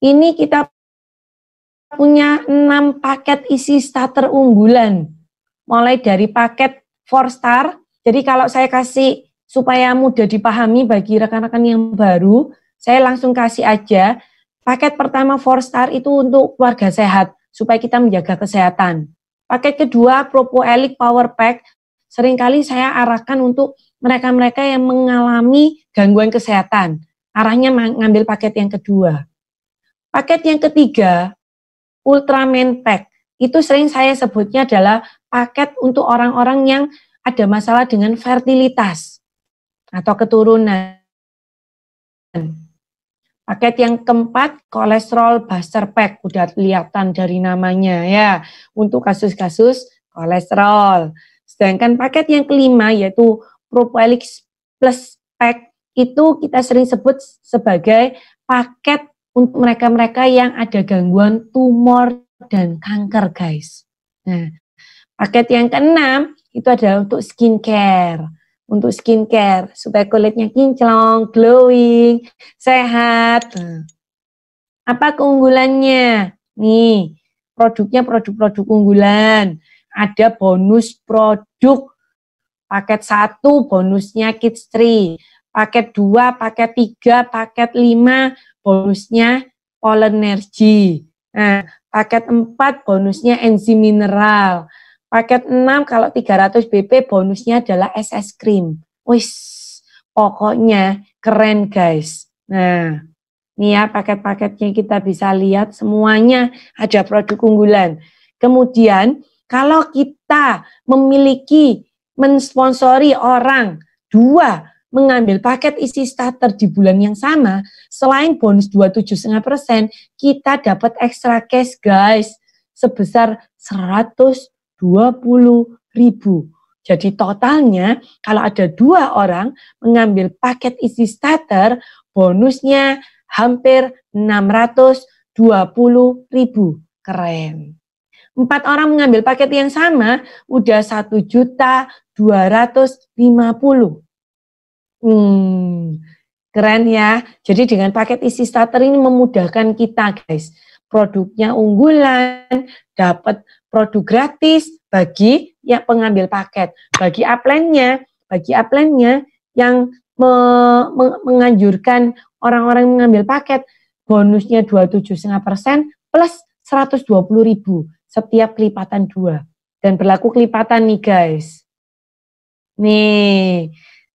Ini kita punya enam paket isi starter unggulan. Mulai dari paket Four star. Jadi kalau saya kasih supaya mudah dipahami bagi rekan-rekan yang baru, saya langsung kasih aja paket pertama Four star itu untuk keluarga sehat supaya kita menjaga kesehatan. Paket kedua PropoElic Power Pack seringkali saya arahkan untuk mereka-mereka yang mengalami gangguan kesehatan. Arahnya mengambil paket yang kedua. Paket yang ketiga, Ultraman Pack. Itu sering saya sebutnya adalah paket untuk orang-orang yang ada masalah dengan fertilitas atau keturunan. Paket yang keempat, kolesterol buster pack. Udah kelihatan dari namanya ya, untuk kasus-kasus kolesterol. Sedangkan paket yang kelima, yaitu Propelix Plus Pack, itu kita sering sebut sebagai paket untuk mereka-mereka yang ada gangguan tumor dan kanker, guys. Nah, paket yang keenam itu adalah untuk skincare. Untuk skincare supaya kulitnya kinclong, glowing, sehat. Nah, apa keunggulannya? Nih, produknya produk-produk unggulan. Ada bonus produk paket 1 bonusnya kids 3, paket 2, paket 3, paket 5 bonusnya polenergi. Nah, paket 4 bonusnya enzim mineral. Paket 6 kalau 300 BP bonusnya adalah SS cream. Wis, pokoknya keren guys. Nah, ini ya paket-paketnya kita bisa lihat semuanya ada produk unggulan. Kemudian kalau kita memiliki mensponsori orang dua mengambil paket isi starter di bulan yang sama, selain bonus 27,5%, kita dapat ekstra cash guys sebesar 120 ribu. Jadi totalnya kalau ada dua orang mengambil paket isi starter, bonusnya hampir 620 ribu. Keren. Empat orang mengambil paket yang sama, udah satu juta dua ratus lima puluh. Hmm, keren ya. Jadi dengan paket isi starter ini memudahkan kita guys. Produknya unggulan, dapat produk gratis bagi ya pengambil paket, bagi upline-nya, bagi upline-nya yang me me menganjurkan orang-orang mengambil paket bonusnya 27,5% plus 120.000 setiap kelipatan dua dan berlaku kelipatan nih guys. Nih,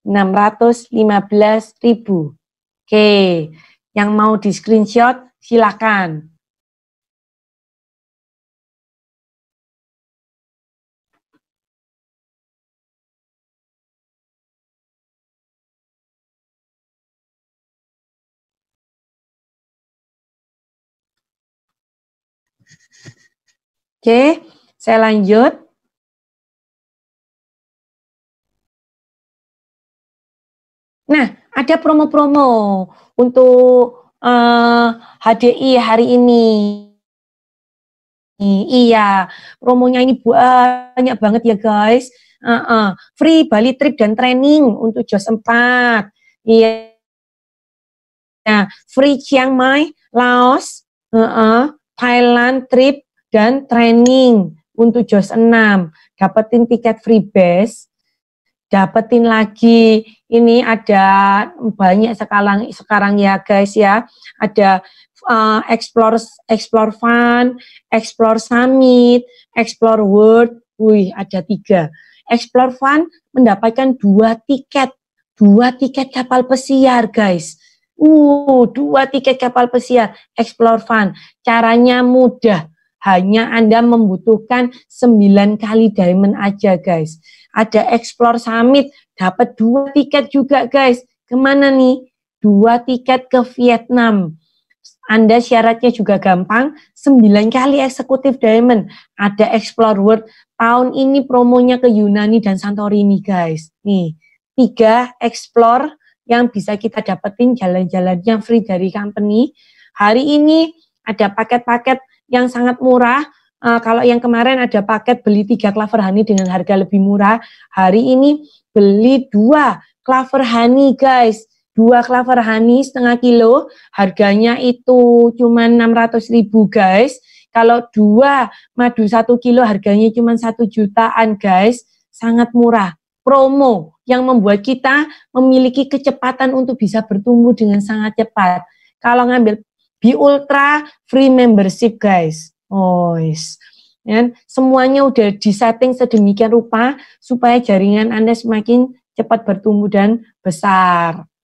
615 ribu. Oke, yang mau di screenshot silakan. Oke, okay, saya lanjut. Nah, ada promo-promo untuk uh, eh, HDI hari ini. Iya, promonya ini banyak banget ya guys. Uh -uh. Free Bali trip dan training untuk JOS 4. Iya. Nah, free Chiang Mai, Laos, uh -uh, Thailand trip dan training untuk JOS 6. Dapetin tiket free base dapetin lagi. Ini ada banyak sekarang sekarang ya guys ya. Ada uh, explore explore fun, explore summit, explore world. Wih, ada tiga. Explore fun mendapatkan dua tiket, dua tiket kapal pesiar guys. Uh, dua tiket kapal pesiar Explore Fun. Caranya mudah hanya Anda membutuhkan 9 kali diamond aja guys. Ada Explore Summit, dapat dua tiket juga guys. Kemana nih? Dua tiket ke Vietnam. Anda syaratnya juga gampang, 9 kali eksekutif diamond. Ada Explore World, tahun ini promonya ke Yunani dan Santorini guys. Nih, tiga Explore yang bisa kita dapetin jalan-jalannya free dari company. Hari ini ada paket-paket yang sangat murah. Uh, kalau yang kemarin ada paket beli tiga clover honey dengan harga lebih murah, hari ini beli dua clover honey guys. Dua clover honey setengah kilo, harganya itu cuma enam ratus ribu guys. Kalau dua madu satu kilo harganya cuma satu jutaan guys, sangat murah. Promo yang membuat kita memiliki kecepatan untuk bisa bertumbuh dengan sangat cepat. Kalau ngambil Bi Ultra free membership guys. Oh, yes. Dan semuanya udah disetting sedemikian rupa supaya jaringan Anda semakin cepat bertumbuh dan besar.